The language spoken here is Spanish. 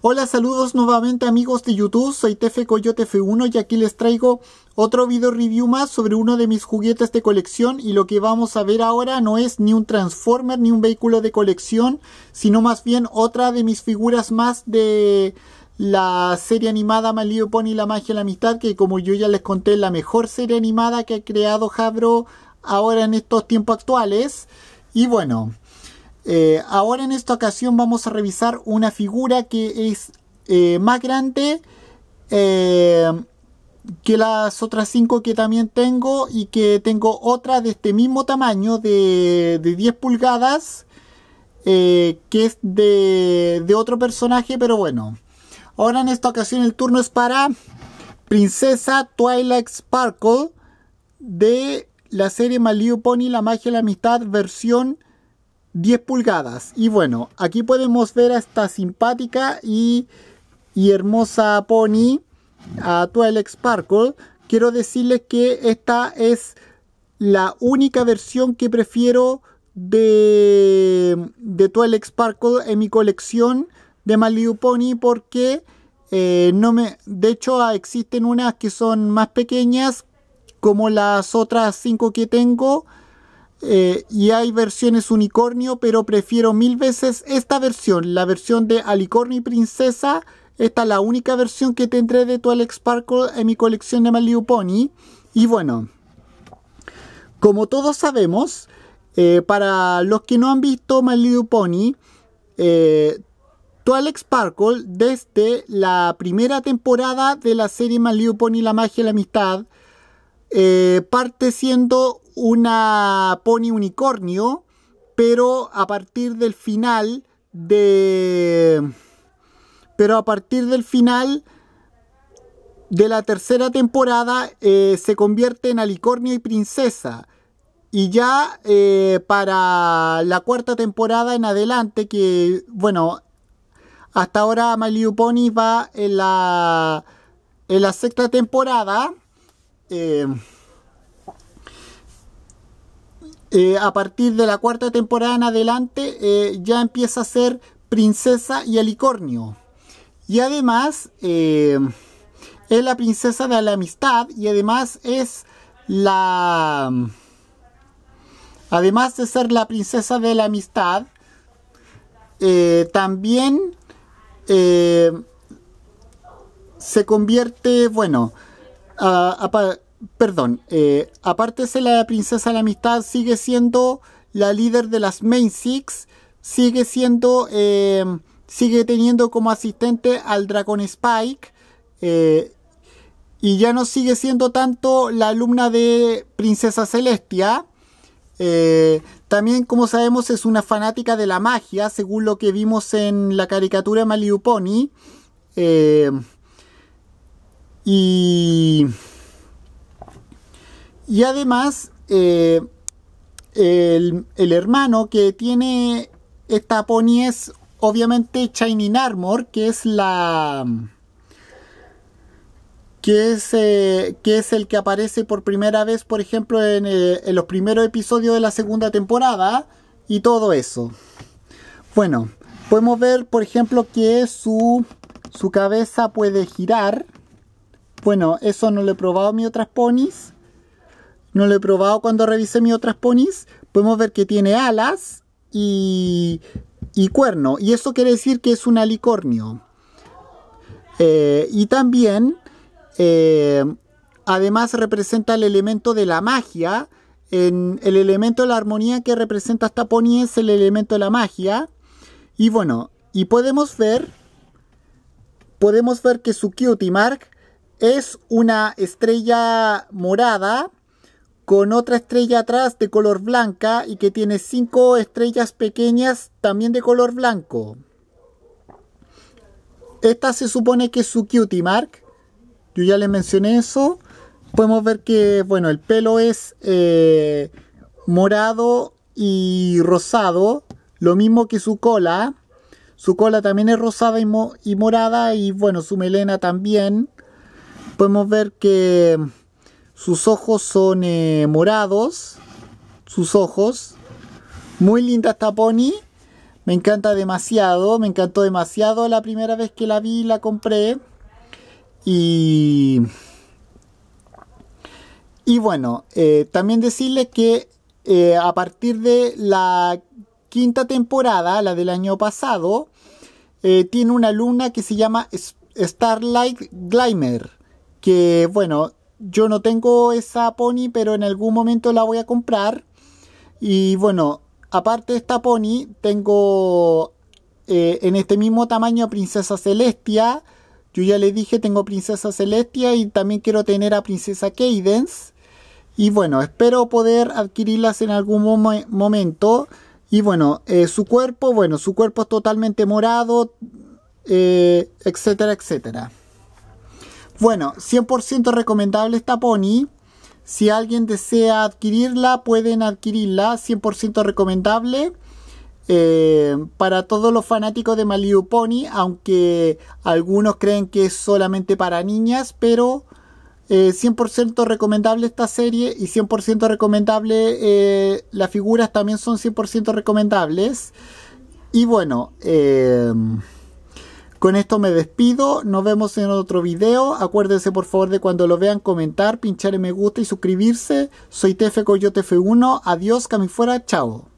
Hola, saludos nuevamente amigos de YouTube, soy TF Coyote F1 y aquí les traigo otro video review más sobre uno de mis juguetes de colección y lo que vamos a ver ahora no es ni un Transformer ni un vehículo de colección, sino más bien otra de mis figuras más de la serie animada My Little Pony La Magia y la Amistad, que como yo ya les conté es la mejor serie animada que ha creado Jabro ahora en estos tiempos actuales. Y bueno, eh, ahora en esta ocasión vamos a revisar una figura que es eh, más grande eh, que las otras 5 que también tengo y que tengo otra de este mismo tamaño de, 10 pulgadas que es de, otro personaje pero bueno ahora en esta ocasión el turno es para princesa Twilight Sparkle de la serie My Pony La Magia y la Amistad versión 10 pulgadas. Y bueno, aquí podemos ver a esta simpática y, hermosa pony, a Twilight Sparkle. Quiero decirles que esta es la única versión que prefiero de, de Twilight Sparkle en mi colección de Malibu Pony porque eh, no me... De hecho, ah, existen unas que son más pequeñas como las otras 5 que tengo eh, y hay versiones unicornio, pero prefiero mil veces esta versión, la versión de Alicornio y Princesa. Esta es la única versión que tendré de Twilight Sparkle en mi colección de My Pony. Y bueno, como todos sabemos, eh, para los que no han visto My Little Pony, eh, Twilight Sparkle, desde la primera temporada de la serie My Little Pony La Magia y la Amistad, eh, parte siendo una pony unicornio, pero a partir del final de... Pero a partir del final de la tercera temporada eh, se convierte en alicornio y princesa. Y ya eh, para la cuarta temporada en adelante, que bueno, hasta ahora My Pony va en la, en la sexta temporada. Eh, a partir de la cuarta temporada en adelante eh, ya empieza a ser princesa y alicornio. Y además eh, es la princesa de la amistad y además es la... Además de ser la princesa de la amistad, también se convierte, bueno, a, perdón, eh, aparte de la princesa de la amistad, sigue siendo la líder de las Main Six, sigue siendo, eh, sigue teniendo como asistente al Dragon Spike, eh, y ya no sigue siendo tanto la alumna de Princesa Celestia. también, como sabemos, es una fanática de la magia, según lo que vimos en la caricatura Maliuponi. y y además, eh, el, hermano que tiene esta pony es obviamente Shining Armor, que es la... Que es, eh, que es el que aparece por primera vez, por ejemplo, eh, en, los primeros episodios de la segunda temporada y todo eso. Bueno, podemos ver, por ejemplo, que su, su cabeza puede girar. Bueno, eso no lo he probado en mis otras ponies. No lo he probado cuando revisé mis otras ponis. Podemos ver que tiene alas y, cuerno. Y eso quiere decir que es un alicornio. Eh, y también, eh, además, representa el elemento de la magia. En el elemento de la armonía que representa esta pony es el elemento de la magia. Y bueno, y podemos ver, podemos ver que su cutie mark es una estrella morada con otra estrella atrás de color blanca y que tiene cinco estrellas pequeñas también de color blanco. Esta se supone que es su cutie mark. Yo ya les mencioné eso. Podemos ver que, bueno, el pelo es eh, morado y rosado. Lo mismo que su cola. Su cola también es rosada y morada. Y bueno, su melena también. Podemos ver que sus ojos son eh, morados. Sus ojos. Muy linda esta pony. Me encanta demasiado. Me encantó demasiado la primera vez que la vi la compré. Y. Y bueno, eh, también decirles que eh, a partir de la quinta temporada, la del año pasado, tiene una luna que se llama Starlight Glimmer. que bueno, yo no tengo esa pony, pero en algún momento la voy a comprar. Y bueno, aparte de esta pony, tengo eh, en este mismo tamaño a Princesa Celestia. Yo ya le dije, tengo Princesa Celestia y también quiero tener a Princesa Cadence. Y bueno, espero poder adquirirlas en algún momento. Y bueno, eh, su cuerpo, bueno, su cuerpo es totalmente morado, eh, etcétera, etcétera. Bueno, 100% recomendable esta pony. Si alguien desea adquirirla, pueden adquirirla. 100% recomendable. Eh, para todos los fanáticos de Maliu Pony, aunque algunos creen que es solamente para niñas, pero 100% eh, recomendable esta serie y 100% recomendable eh, las figuras también son 100% recomendables. Y bueno, con esto me despido, nos vemos en otro video. Acuérdense por favor de cuando lo vean comentar, pinchar en me gusta y suscribirse. Soy Tefe Coyote F1, adiós, cami fuera, chao.